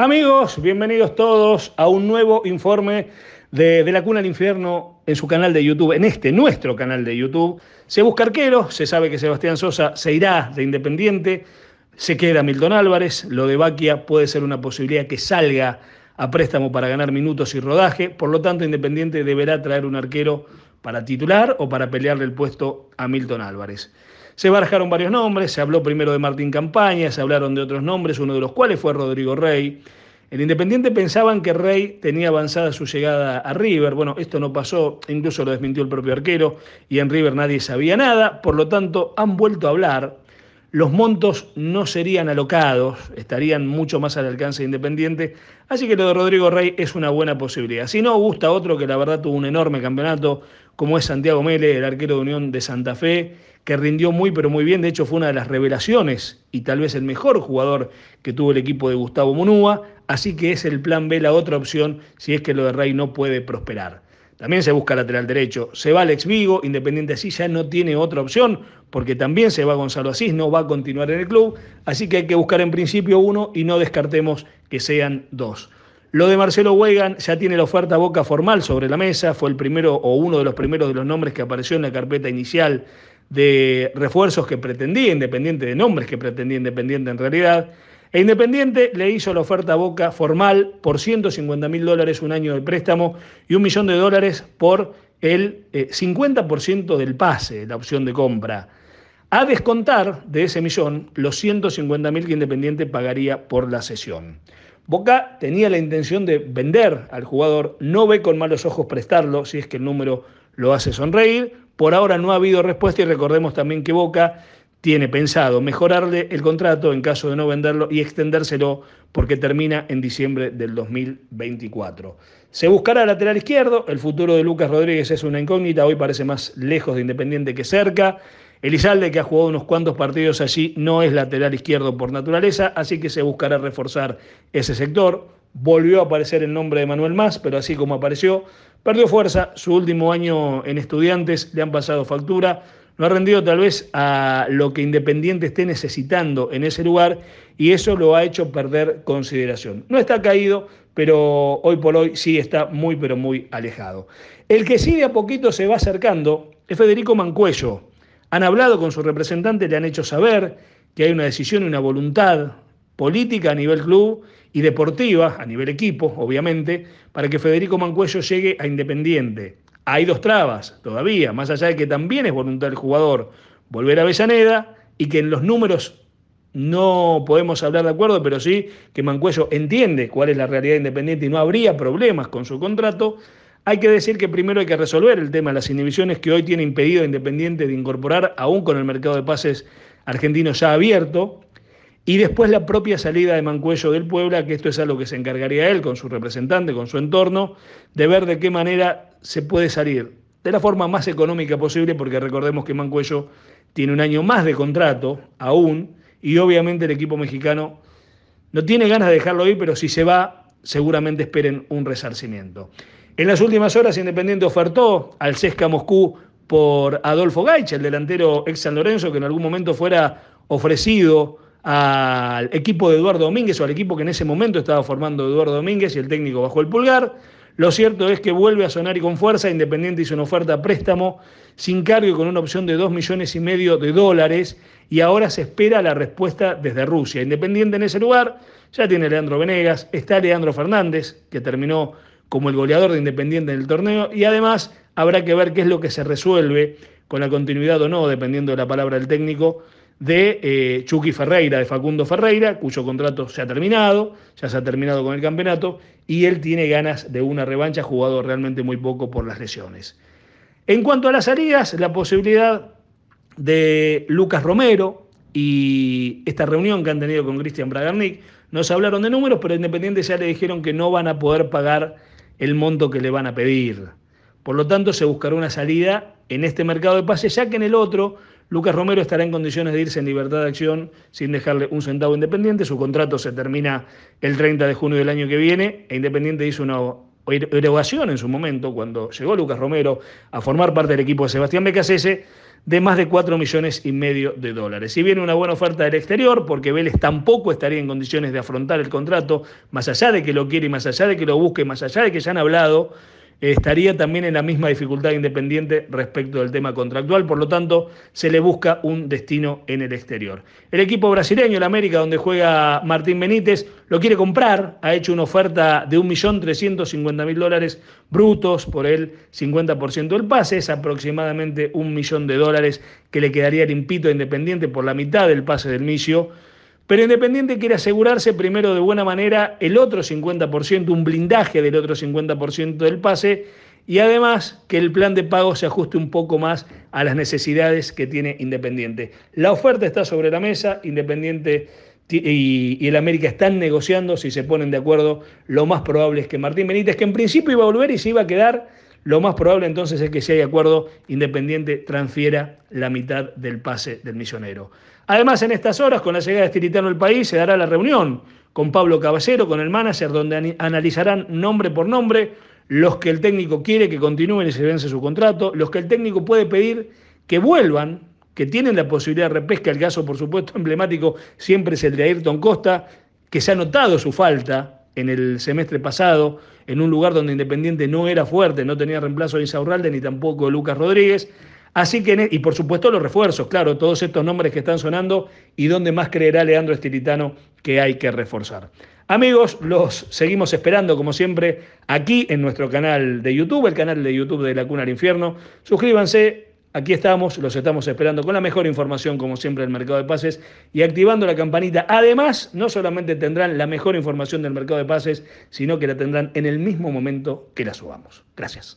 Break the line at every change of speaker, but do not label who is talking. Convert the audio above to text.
Amigos, bienvenidos todos a un nuevo informe de, de, La Cuna al Infierno en su canal de YouTube, en este, nuestro canal de YouTube. Se busca arquero, se sabe que Sebastián Sosa se irá de Independiente, se queda Milton Álvarez, lo de Baquia puede ser una posibilidad que salga a préstamo para ganar minutos y rodaje, por lo tanto Independiente deberá traer un arquero para titular o para pelearle el puesto a Milton Álvarez. Se barajaron varios nombres, se habló primero de Martín Campaña, se hablaron de otros nombres, uno de los cuales fue Rodrigo Rey. El Independiente pensaban que Rey tenía avanzada su llegada a River. Bueno, esto no pasó, incluso lo desmintió el propio arquero y en River nadie sabía nada. Por lo tanto, han vuelto a hablar los montos no serían alocados, estarían mucho más al alcance Independiente, así que lo de Rodrigo Rey es una buena posibilidad. Si no, gusta otro que la verdad tuvo un enorme campeonato, como es Santiago Mele, el arquero de Unión de Santa Fe, que rindió muy pero muy bien, de hecho fue una de las revelaciones y tal vez el mejor jugador que tuvo el equipo de Gustavo Monúa, así que es el plan B la otra opción si es que lo de Rey no puede prosperar. También se busca lateral derecho. Se va Alex Vigo, Independiente así ya no tiene otra opción, porque también se va Gonzalo Asís, no va a continuar en el club. Así que hay que buscar en principio uno y no descartemos que sean dos. Lo de Marcelo Huegan ya tiene la oferta boca formal sobre la mesa, fue el primero o uno de los primeros de los nombres que apareció en la carpeta inicial de refuerzos que pretendía Independiente, de nombres que pretendía Independiente en realidad. E Independiente le hizo la oferta a Boca formal por 150 mil dólares un año de préstamo y un millón de dólares por el 50% eh, del pase, la opción de compra. A descontar de ese millón los 150 mil que Independiente pagaría por la sesión. Boca tenía la intención de vender al jugador, no ve con malos ojos prestarlo si es que el número lo hace sonreír. Por ahora no ha habido respuesta y recordemos también que Boca tiene pensado mejorarle el contrato en caso de no venderlo y extendérselo porque termina en diciembre del 2024. Se buscará lateral izquierdo, el futuro de Lucas Rodríguez es una incógnita, hoy parece más lejos de Independiente que cerca. Elizalde, que ha jugado unos cuantos partidos allí, no es lateral izquierdo por naturaleza, así que se buscará reforzar ese sector. Volvió a aparecer el nombre de Manuel Más, pero así como apareció, perdió fuerza. Su último año en estudiantes le han pasado factura no ha rendido tal vez a lo que Independiente esté necesitando en ese lugar y eso lo ha hecho perder consideración. No está caído, pero hoy por hoy sí está muy, pero muy alejado. El que sí de a poquito se va acercando es Federico Mancuello. Han hablado con su representante, le han hecho saber que hay una decisión y una voluntad política a nivel club y deportiva, a nivel equipo, obviamente, para que Federico Mancuello llegue a Independiente hay dos trabas todavía, más allá de que también es voluntad del jugador volver a Avellaneda y que en los números no podemos hablar de acuerdo, pero sí que Mancuello entiende cuál es la realidad independiente y no habría problemas con su contrato. Hay que decir que primero hay que resolver el tema de las inhibiciones que hoy tiene impedido a Independiente de incorporar, aún con el mercado de pases argentino ya abierto, y después la propia salida de Mancuello del Puebla, que esto es algo que se encargaría él con su representante, con su entorno, de ver de qué manera se puede salir. De la forma más económica posible, porque recordemos que Mancuello tiene un año más de contrato aún, y obviamente el equipo mexicano no tiene ganas de dejarlo ir, pero si se va, seguramente esperen un resarcimiento. En las últimas horas, Independiente ofertó al Sesca Moscú por Adolfo Gaich, el delantero ex San Lorenzo, que en algún momento fuera ofrecido al equipo de Eduardo Domínguez o al equipo que en ese momento estaba formando Eduardo Domínguez y el técnico bajó el pulgar. Lo cierto es que vuelve a sonar y con fuerza. Independiente hizo una oferta a préstamo sin cargo y con una opción de 2 millones y medio de dólares. Y ahora se espera la respuesta desde Rusia. Independiente en ese lugar ya tiene Leandro Venegas, está Leandro Fernández, que terminó como el goleador de Independiente en el torneo. Y además habrá que ver qué es lo que se resuelve con la continuidad o no, dependiendo de la palabra del técnico de eh, Chucky Ferreira, de Facundo Ferreira, cuyo contrato se ha terminado, ya se ha terminado con el campeonato, y él tiene ganas de una revancha, jugado realmente muy poco por las lesiones. En cuanto a las salidas, la posibilidad de Lucas Romero y esta reunión que han tenido con Cristian Bragarnik, nos hablaron de números, pero Independiente ya le dijeron que no van a poder pagar el monto que le van a pedir. Por lo tanto, se buscará una salida en este mercado de pases, ya que en el otro Lucas Romero estará en condiciones de irse en libertad de acción sin dejarle un centavo Independiente. Su contrato se termina el 30 de junio del año que viene e Independiente hizo una er-, erogación en su momento cuando llegó Lucas Romero a formar parte del equipo de Sebastián Becasese de más de 4 millones y medio de dólares. Si viene una buena oferta del exterior, porque Vélez tampoco estaría en condiciones de afrontar el contrato, más allá de que lo quiere, más allá de que lo busque, más allá de que ya han hablado, estaría también en la misma dificultad independiente respecto del tema contractual, por lo tanto se le busca un destino en el exterior. El equipo brasileño, el América, donde juega Martín Benítez, lo quiere comprar, ha hecho una oferta de 1.350.000 dólares brutos por el 50% del pase, es aproximadamente un millón de dólares que le quedaría limpito impito Independiente por la mitad del pase del Misio. Pero Independiente quiere asegurarse primero de buena manera el otro 50%, un blindaje del otro 50% del pase y además que el plan de pago se ajuste un poco más a las necesidades que tiene Independiente. La oferta está sobre la mesa, Independiente y, el América están negociando, si se ponen de acuerdo, lo más probable es que Martín Benítez, que en principio iba a volver y se iba a quedar, lo más probable entonces es que si hay acuerdo, Independiente transfiera la mitad del pase del misionero. Además, en estas horas, con la llegada de Estilitano al país, se dará la reunión con Pablo Caballero, con el manager, donde analizarán nombre por nombre los que el técnico quiere que continúen y se vence su contrato, los que el técnico puede pedir que vuelvan, que tienen la posibilidad de repesca. El caso, por supuesto, emblemático siempre es el de Ayrton Costa, que se ha notado su falta en el semestre pasado, en un lugar donde Independiente no era fuerte, no tenía reemplazo de Isaurralde ni tampoco de Lucas Rodríguez. Así que, e, y por supuesto los refuerzos, claro, todos estos nombres que están sonando y dónde más creerá Leandro Estilitano que hay que reforzar. Amigos, los seguimos esperando como siempre aquí en nuestro canal de YouTube, el canal de YouTube de La Cuna al Infierno. Suscríbanse, aquí estamos, los estamos esperando con la mejor información como siempre del mercado de pases y activando la campanita. Además, no solamente tendrán la mejor información del mercado de pases, sino que la tendrán en el mismo momento que la subamos. Gracias.